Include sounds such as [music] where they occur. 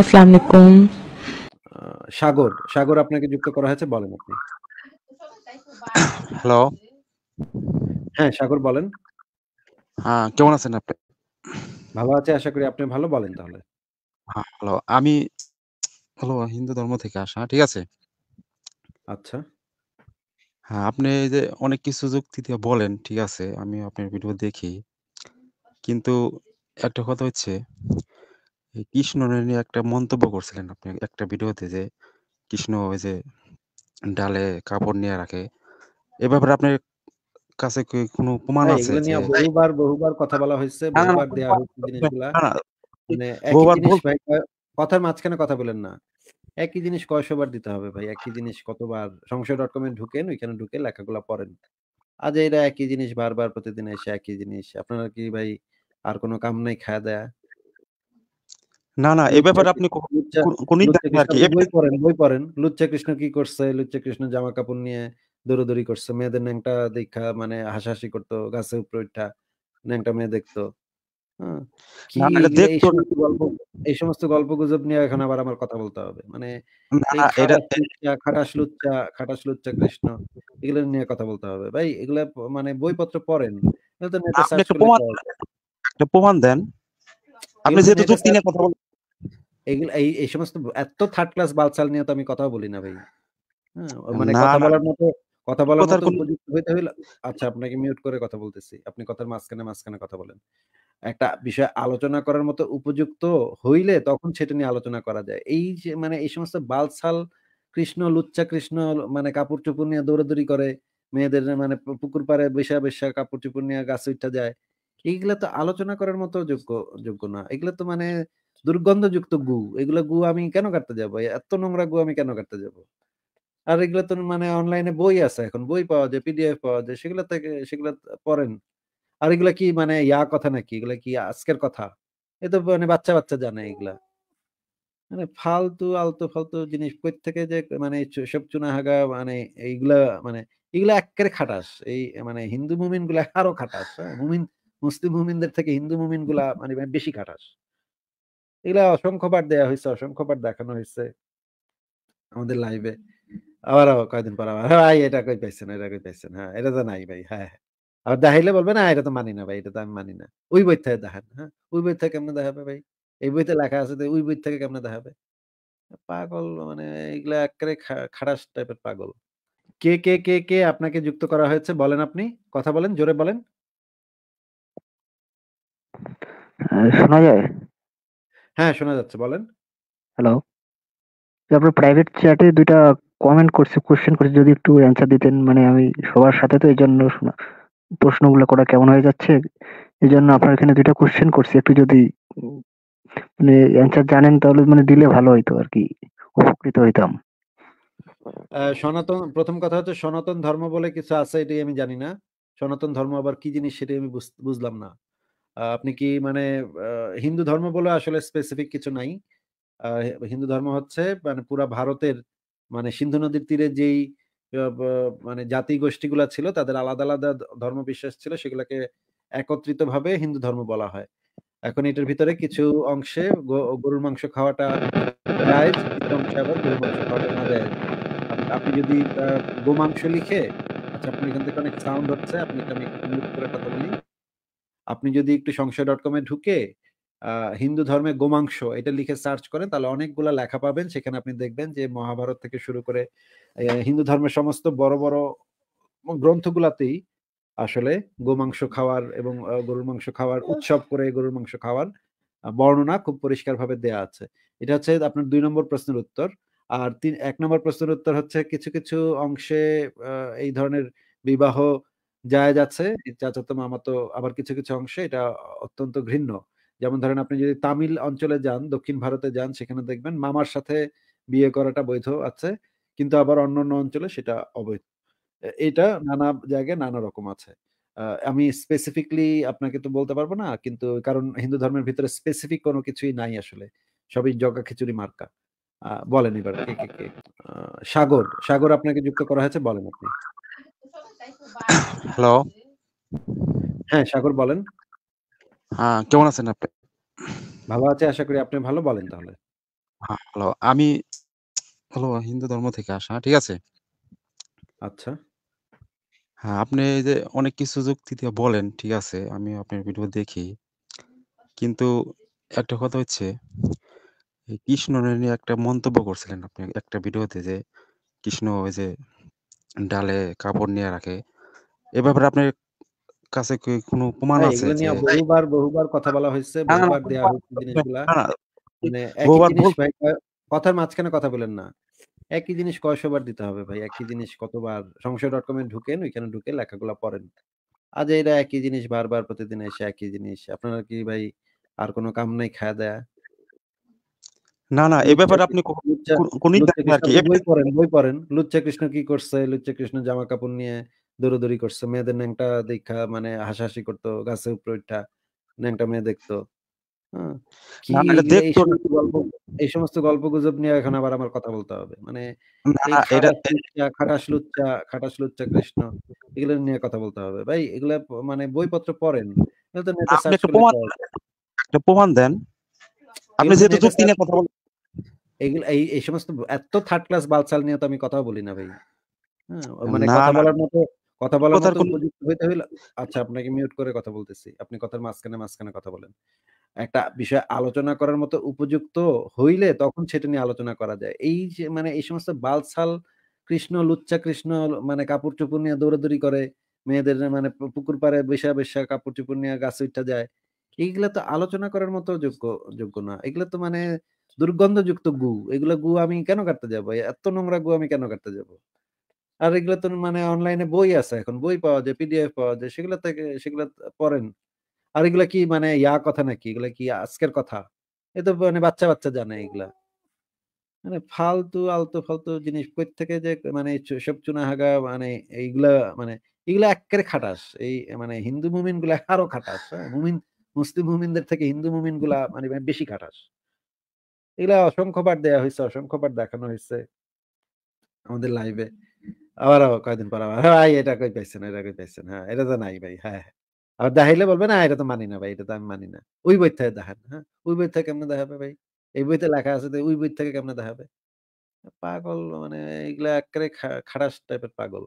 আসসালামু আলাইকুম সাগর সাগর আপনাকে যুক্ত করা হয়েছে বলেন আপনি হ্যালো হ্যাঁ সাগর বলেন হ্যাঁ কেমন আছেন আপনি ভালো আছে আশা করি আপনি ভালো বলেন তাহলে হ্যালো আমি হ্যালো হিন্দু ধর্ম থেকে আসা ঠিক আছে আচ্ছা হ্যাঁ আপনি এই যে অনেক কিছু যুক্তি দিয়ে বলেন ঠিক আছে আমি আপনার ভিডিও দেখি কিন্তু একটা কথা হচ্ছে কৃষ্ণ একটা মন্তব্য করছিলেন আপনি একটা ভিডিওতে যে কৃষ্ণ ওই যে ডালে কাপড় নিয়ে রাখে এ ব্যাপারে আপনার কাছে কোনো প্রমাণ হ্যাঁ, আছে বহুবার বহুবার কথা বলা হয়েছে বহুবার দেয়া হয়েছে মানে কথার মাঝখানে কথা বলেন না একই জিনিস কয়শবার দিতে হবে ভাই একই জিনিস কতবার সংশয় ডট ঢুকেন ওইখানে ঢুকে লেখাগুলো পড়েন আজ এরা একই জিনিস বারবার প্রতিদিন এসে একই জিনিস আপনারা কি ভাই আর কোনো কাম নাই খায় দেয়া না না ব্যাপারে আপনি বই পড়েন লুচ্চা কৃষ্ণ কি করছে লুচ্চা কৃষ্ণ জামা কাপড় নিয়ে দৌড়াদৌড়ি করছে মেয়েদের ন্যাংটা দেখা মানে হাসাহাসি করতো গাছে উপরে ন্যাংটা মেয়ে দেখতো হ্যাঁ, এই সমস্ত গল্প গুজব নিয়ে এখন আবার আমার কথা বলতে হবে মানে খাটাস লুচ্চা খাটাস লুচ্চা কৃষ্ণ এগুলো নিয়ে কথা বলতে হবে ভাই এগুলা মানে বইপত্র পড়েন প্রমাণ দেন আপনি যেহেতু নিয়ে কথা বলেন এগুলো এই এই সমস্ত এত থার্ড ক্লাস নিয়ে তো আমি কথা বলি না ভাই হ্যাঁ, মানে কথা বলার মতো কথা বলার মতো উপযুক্ত হইতে আচ্ছা আপনাকে মিউট করে কথা বলতেছি আপনি কথার মাঝখানে মাঝখানে কথা বলেন একটা বিষয় আলোচনা করার মতো উপযুক্ত হইলে তখন সেটা নিয়ে আলোচনা করা যায় এই যে মানে এই সমস্ত বালসাল কৃষ্ণ লুচ্চা কৃষ্ণ মানে কাপড় চোপড় নিয়ে দৌড়াদৌড়ি করে মেয়েদের মানে পুকুর পাড়ে বেশা বেশা কাপড় চোপড় নিয়ে গাছ উঠা যায় এইগুলা তো আলোচনা করার মতো যোগ্য যোগ্য না এগুলো তো মানে দুর্গন্ধযুক্ত গু এগুলো গু আমি কেন কাটতে যাব এত নোংরা গু আমি কেন কাটতে যাব আর এগুলো তো মানে অনলাইনে বই আছে এখন বই পাওয়া যায় পিডিএফ পাওয়া যায় সেগুলো থেকে সেগুলো পড়েন আর এগুলা কি মানে ইয়া কথা নাকি এগুলো কি আজকের কথা এ তো মানে বাচ্চা বাচ্চা জানে এগুলা মানে ফালতু আলতু ফালতু জিনিস কই থেকে যে মানে সব চুনা হাগা মানে এইগুলা মানে এগুলা একের খাটাস এই মানে হিন্দু মুমিন গুলা আরো খাটাস হ্যাঁ? মুমিন মুসলিম মুমিনদের থেকে হিন্দু মুমিন গুলা মানে, মানে বেশি খাটাস এগুলা অসংখ্যবার দেয়া হয়েছে অসংখ্যবার দেখানো হয়েছে আমাদের লাইভে আবার কয়েকদিন পর আবার হ্যাঁ ভাই এটা কই পাইছেন এটা কই পাইছেন হ্যাঁ এটা তো নাই ভাই হ্যাঁ, হ্যাঁ আবার দেখাইলে বলবে না এটা তো মানি না ভাই এটা তো আমি মানি না ওই বই থেকে দেখান হ্যাঁ ওই বই থেকে কেমনে দেখাবে ভাই এই বইতে লেখা আছে ওই বই থেকে কেমনে দেখাবে পাগল মানে এগুলা একেবারে খারাস টাইপের পাগল কে কে কে কে আপনাকে যুক্ত করা হয়েছে বলেন আপনি কথা বলেন জোরে বলেন শোনা যায় হ্যাঁ, শোনা যাচ্ছে বলেন। হ্যালো। যে আপনার প্রাইভেট চ্যাটে দুইটা কমেন্ট করছে কোয়েশ্চেন করছে যদি একটু অ্যান্সার দিতেন। মানে আমি সবার সাথে তো এই জন্য প্রশ্নগুলো করা কেমন হয়ে যাচ্ছে। এজন্য আপনার এখানে দুইটা কোশ্চেন কোয়েশ্চেন করছি। একটু যদি উম মানে অ্যান্সার জানেন তাহলে মানে দিলে ভালো হইতো কি উপকৃত হইতাম। সনাতন প্রথম কথা হচ্ছে সনাতন ধর্ম বলে কিছু আছে এটাই আমি জানি না। সনাতন ধর্ম আবার কি জিনিস সেটাই আমি বুঝ বুঝলাম না। আপনি কি মানে হিন্দু ধর্ম বলে আসলে স্পেসিফিক কিছু নাই হিন্দু ধর্ম হচ্ছে মানে পুরা ভারতের মানে সিন্ধু নদীর তীরে যেই মানে জাতি গোষ্ঠীগুলো ছিল তাদের আলাদা আলাদা ধর্ম বিশ্বাস ছিল সেগুলোকে একত্রিত ভাবে হিন্দু ধর্ম বলা হয় এখন এটার ভিতরে কিছু অংশে গরুর মাংস খাওয়াটা মাংস আপনি যদি গোমাংস লিখে আচ্ছা আপনি এখান থেকে অনেক সাউন্ড হচ্ছে আপনি আমি করে কথা বলি আপনি যদি একটু সংশয় ডট কমে ঢুকে হিন্দু ধর্মে গোমাংস এটা লিখে সার্চ করেন তাহলে অনেকগুলা লেখা পাবেন সেখানে আপনি দেখবেন যে মহাভারত থেকে শুরু করে হিন্দু ধর্মের সমস্ত বড় বড় গ্রন্থগুলাতেই আসলে গোমাংস খাওয়ার এবং গরুর মাংস খাওয়ার উৎসব করে গরুর মাংস খাওয়ার বর্ণনা খুব পরিষ্কারভাবে দেয়া আছে এটা হচ্ছে আপনার দুই নম্বর প্রশ্নের উত্তর আর তিন এক নম্বর প্রশ্নের উত্তর হচ্ছে কিছু কিছু অংশে এই ধরনের বিবাহ যায় যাচ্ছে চাচাতো মামাতো আবার কিছু কিছু অংশে এটা অত্যন্ত ঘৃণ্য যেমন ধরেন আপনি যদি তামিল অঞ্চলে যান দক্ষিণ ভারতে যান সেখানে দেখবেন মামার সাথে বিয়ে করাটা বৈধ আছে কিন্তু আবার অন্য অন্য অঞ্চলে সেটা অবৈধ এটা নানা জায়গায় নানা রকম আছে আমি স্পেসিফিকলি আপনাকে তো বলতে পারবো না কিন্তু কারণ হিন্দু ধর্মের ভিতরে স্পেসিফিক কোনো কিছুই নাই আসলে সবই জগা খিচুড়ি মার্কা বলেন এবার সাগর সাগর আপনাকে যুক্ত করা হয়েছে বলেন আপনি [laughs] হ্যালো হ্যাঁ সাগর বলেন হ্যাঁ কেমন আছেন আপনি ভালো আছে আশা করি আপনি ভালো বলেন তাহলে হ্যালো আমি হ্যালো হিন্দু ধর্ম থেকে আসা ঠিক আছে আচ্ছা হ্যাঁ আপনি এই যে অনেক কিছু যুক্তি দিয়ে বলেন ঠিক আছে আমি আপনার ভিডিও দেখি কিন্তু একটা কথা হচ্ছে কৃষ্ণ নিয়ে একটা মন্তব্য করছিলেন আপনি একটা ভিডিওতে যে কৃষ্ণ ওই যে ডালে কাপড় নিয়ে রাখে এ ব্যাপারে আপনার কাছে কোনো প্রমাণ আছে বহুবার বহুবার কথা বলা হয়েছে বহুবার দেয়া হয়েছে জিনিসগুলা মানে কথার মাঝখানে কথা বলেন না একই জিনিস কয়শবার দিতে হবে ভাই একই জিনিস কতবার সংশয় ডট ঢুকেন ওইখানে ঢুকে লেখাগুলো পড়েন আজ এরা একই জিনিস বারবার প্রতিদিন এসে একই জিনিস আপনারা কি ভাই আর কোনো কাম নাই খায় দেয়া না না এ ব্যাপারে আপনি কোন বই পড়েন বই পড়েন লুচ্চা কৃষ্ণ কি করছে লুচ্চা কৃষ্ণ জামা কাপড় নিয়ে দৌড়দৌড়ি করছে মেয়েদের ন্যাংটা দেখা মানে হাসাহাসি করতো গাছে উপরে উঠা ন্যাংটা মেয়ে দেখতো হ্যাঁ, এই সমস্ত গল্প গুজব নিয়ে এখন আবার আমার কথা বলতে হবে মানে খাটাস লুচ্চা খাটাস লুচ্চা কৃষ্ণ এগুলো নিয়ে কথা বলতে হবে ভাই এগুলো মানে বইপত্র পড়েন প্রমাণ দেন আপনি যেহেতু যুক্তি নিয়ে কথা বলেন এগুলো এই এই সমস্ত এত থার্ড ক্লাস বালসাল নিয়ে তো আমি কথা বলি না ভাই হ্যাঁ, মানে কথা বলার মতো কথা বলার হইতে আচ্ছা আপনাকে মিউট করে কথা বলতেছি আপনি কথার মাঝখানে মাঝখানে কথা বলেন একটা বিষয় আলোচনা করার মতো উপযুক্ত হইলে তখন সেটা নিয়ে আলোচনা করা যায় এই যে মানে এই সমস্ত কৃষ্ণ লুচ্চা কৃষ্ণ মানে কাপড় চোপড় নিয়ে দৌড়াদৌড়ি করে মেয়েদের মানে পুকুর পাড়ে বৈশা বেশা কাপড় চোপড় নিয়ে গাছ উঠা যায় এইগুলা তো আলোচনা করার মতো যোগ্য যোগ্য না এগুলো তো মানে দুর্গন্ধযুক্ত গু এগুলো গু আমি কেন কাটতে যাবো এত নোংরা গু আমি কেন কাটতে যাবো আর এগুলো তো মানে অনলাইনে বই আছে এখন বই পাওয়া যায় পিডিএফ পাওয়া যায় সেগুলো থেকে সেগুলো পড়েন আর এগুলো কি মানে ইয়া কথা নাকি এগুলো কি আজকের কথা এ তো মানে বাচ্চা বাচ্চা জানে এগুলা মানে ফালতু আলতু ফালতু জিনিস থেকে যে মানে সব হাগা মানে এইগুলা মানে এগুলা একের খাটাস এই মানে হিন্দু মুমিন গুলা [laughs] আরো খাটাস হ্যাঁ? মুমিন মুসলিম মুমিনদের থেকে হিন্দু মুমিন গুলা মানে বেশি খাটাস এগুলা অসংখ্যবার দেয়া হয়েছে অসংখ্যবার দেখানো হয়েছে আমাদের লাইভে আবার কয়দিন পর আবার ভাই হ্যাঁ, এটা কই পাইছেন এটা কই পাইছেন হ্যাঁ এটা তো নাই ভাই হ্যাঁ আবার দেখাইলে বলবে না এটা তো মানি না ভাই এটা তো আমি মানি না ওই বই থেকে দেখান হ্যাঁ ওই বই থেকে কেমনে দেখাবে ভাই এই বইতে লেখা আছে ওই বই থেকে কেমনে দেখাবে পাগল মানে এগুলা একেবারে খাড়াস টাইপের পাগল